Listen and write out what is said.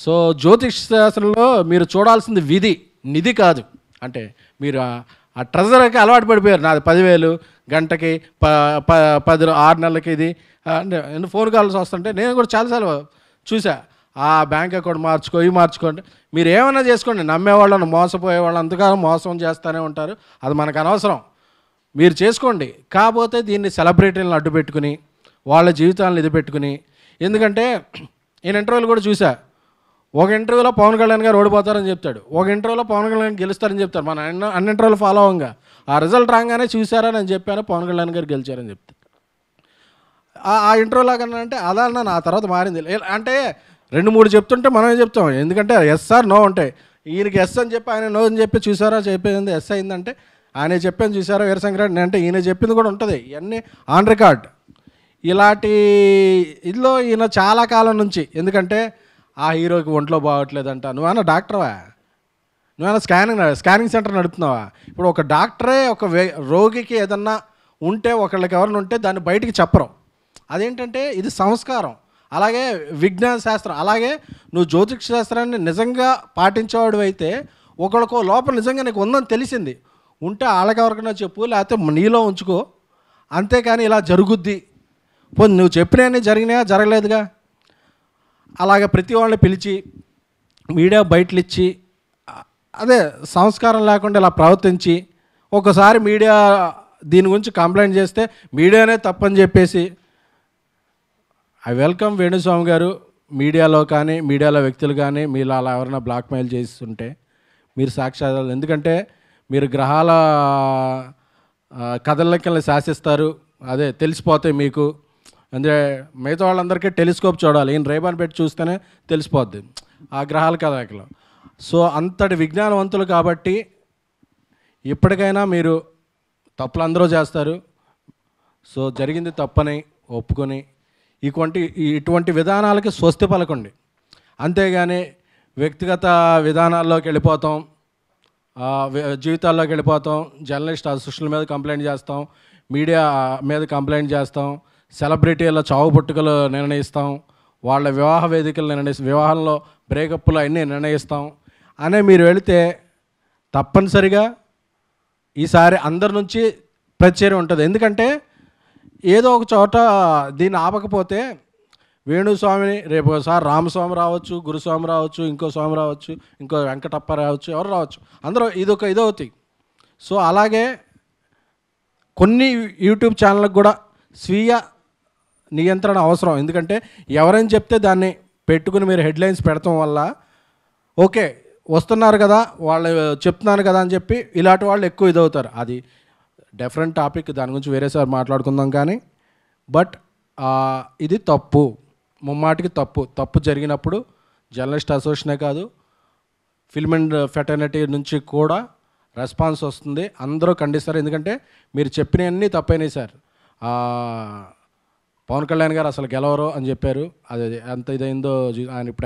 so జ్యోతిష్ శాస్త్రంలో మీరు చూడాల్సింది విధి నిధి కాదు అంటే మీరు ఆ ట్రెజరీకి అలవాటు పడిపోయారు నాది పదివేలు గంటకి ప ప పది ఆరు నెలలకి ఇది అంటే ఫోన్ కాల్స్ వస్తుంటే నేను కూడా చాలాసార్లు చూసా ఆ బ్యాంక్ అకౌంట్ మార్చుకో ఇవి మార్చుకోండి మీరు ఏమైనా చేసుకోండి నమ్మేవాళ్ళని మోసపోయేవాళ్ళు అంతకాలం మోసం చేస్తూనే ఉంటారు అది మనకు అనవసరం మీరు చేసుకోండి కాకపోతే దీన్ని సెలబ్రిటీలను అడ్డు పెట్టుకుని వాళ్ళ జీవితాలను ఇది పెట్టుకుని ఎందుకంటే నేను ఇంటర్వ్యూలు కూడా చూసా ఒక ఇంటర్వ్యూలో పవన్ కళ్యాణ్ గారు ఓడిపోతారని చెప్తాడు ఒక ఇంటర్వ్యూలో పవన్ కళ్యాణ్ గెలుస్తారని చెప్తారు మన అన్న అన్ని ఇంటర్వ్యూలు ఫాలో అవ్వంగా ఆ రిజల్ట్ రాగానే చూశారని అని చెప్పారు పవన్ కళ్యాణ్ గారు గెలిచారని చెప్తారు ఆ ఇంటర్వ్యూలో కన్నా అంటే అలా అన్న తర్వాత మారింది అంటే రెండు మూడు చెప్తుంటే మనమే చెప్తాం ఎందుకంటే ఎస్ఆర్ నో ఉంటాయి ఈయనకి ఎస్ అని చెప్పి ఆయన నో అని చెప్పి చూసారా చెప్పేది ఎస్ అయిందంటే ఆయన చెప్పాను చూసారా సంక్రాంతి అంటే ఈయన చెప్పింది కూడా ఉంటుంది ఇవన్నీ ఆన్ రికార్డ్ ఇలాంటి ఇదిలో ఈయన చాలా కాలం నుంచి ఎందుకంటే ఆ హీరోకి ఒంట్లో అంట నువ్వేనా డాక్టర్వా నువ్వేనా స్కానింగ్ స్కానింగ్ సెంటర్ నడుపుతున్నావా ఇప్పుడు ఒక డాక్టరే ఒక రోగికి ఏదన్నా ఉంటే ఒకళ్ళకి ఎవరిని ఉంటే దాన్ని బయటికి చెప్పరు అదేంటంటే ఇది సంస్కారం అలాగే విజ్ఞాన శాస్త్రం అలాగే నువ్వు జ్యోతిష్ శాస్త్రాన్ని నిజంగా పాటించేవాడు అయితే ఒకరికో లోపల నిజంగా నీకు ఉందని తెలిసింది ఉంటే వాళ్ళకెవరికైనా చెప్పు లేకపోతే నీలో ఉంచుకో అంతేకాని ఇలా జరుగుద్ది పోనీ నువ్వు చెప్పినా జరిగినాయా జరగలేదుగా అలాగ ప్రతి వాళ్ళని పిలిచి మీడియా బయటలిచ్చి అదే సంస్కారం లేకుండా ఇలా ప్రవర్తించి ఒకసారి మీడియా దీని గురించి కంప్లైంట్ చేస్తే మీడియానే తప్పని చెప్పేసి ఐ వెల్కమ్ వేణుస్వామి గారు మీడియాలో కానీ మీడియాలో వ్యక్తులు కానీ మీరు అలా ఎవరైనా బ్లాక్మెయిల్ చేస్తుంటే మీరు సాక్ష్యాధారాలు ఎందుకంటే మీరు గ్రహాల కదలికల్ని శాసిస్తారు అదే తెలిసిపోతాయి మీకు అంటే మిగతా వాళ్ళందరికీ టెలిస్కోప్ చూడాలి ఈయన రేబాన్ పెట్టి చూస్తేనే తెలిసిపోద్ది ఆ గ్రహాల కదలికలో సో అంతటి విజ్ఞానవంతులు కాబట్టి ఇప్పటికైనా మీరు తప్పులు అందరూ చేస్తారు సో జరిగింది తప్పని ఒప్పుకొని ఇటువంటి ఇటువంటి విధానాలకి స్వస్తి పలకండి అంతేగాని వ్యక్తిగత విధానాల్లోకి వెళ్ళిపోతాం జీవితాల్లోకి వెళ్ళిపోతాం జర్నలిస్ట్ సోషల్ మీద కంప్లైంట్ చేస్తాం మీడియా మీద కంప్లైంట్ చేస్తాం సెలబ్రిటీల చావు పుట్టుకలు నిర్ణయిస్తాం వాళ్ళ వివాహ వేదికలు నిర్ణయి వివాహంలో బ్రేకప్లు అన్నీ నిర్ణయిస్తాం అనే మీరు వెళితే తప్పనిసరిగా ఈసారి అందరి నుంచి ప్రత్యేకం ఉంటుంది ఎందుకంటే ఏదో ఒక చోట దీన్ని ఆపకపోతే వేణుస్వామిని రేపు ఒకసారి రామస్వామి రావచ్చు గురుస్వామి రావచ్చు ఇంకో స్వామి రావచ్చు ఇంకో వెంకటప్ప రావచ్చు ఎవరు రావచ్చు అందరూ ఇదొక ఇదవుతాయి సో అలాగే కొన్ని యూట్యూబ్ ఛానళ్ళకు కూడా స్వీయ నియంత్రణ అవసరం ఎందుకంటే ఎవరైనా చెప్తే దాన్ని పెట్టుకుని మీరు హెడ్లైన్స్ పెడతాం వల్ల ఓకే వస్తున్నారు కదా వాళ్ళు చెప్తున్నారు కదా అని చెప్పి ఇలాంటి వాళ్ళు ఎక్కువ ఇదవుతారు అది డిఫరెంట్ టాపిక్ దాని గురించి వేరేసారి మాట్లాడుకుందాం కానీ బట్ ఇది తప్పు ముమ్మాటికి తప్పు తప్పు జరిగినప్పుడు జర్నలిస్ట్ అసోసియేషనే కాదు ఫిల్మ్ అండ్ ఫెటర్నిటీ నుంచి కూడా రెస్పాన్స్ వస్తుంది అందరూ ఖండిస్తారు ఎందుకంటే మీరు చెప్పినవన్నీ తప్పైనాయి సార్ పవన్ కళ్యాణ్ గారు అసలు గెలవరు అని చెప్పారు అది ఎంత ఇదైందో ఆయన ఇప్పుడు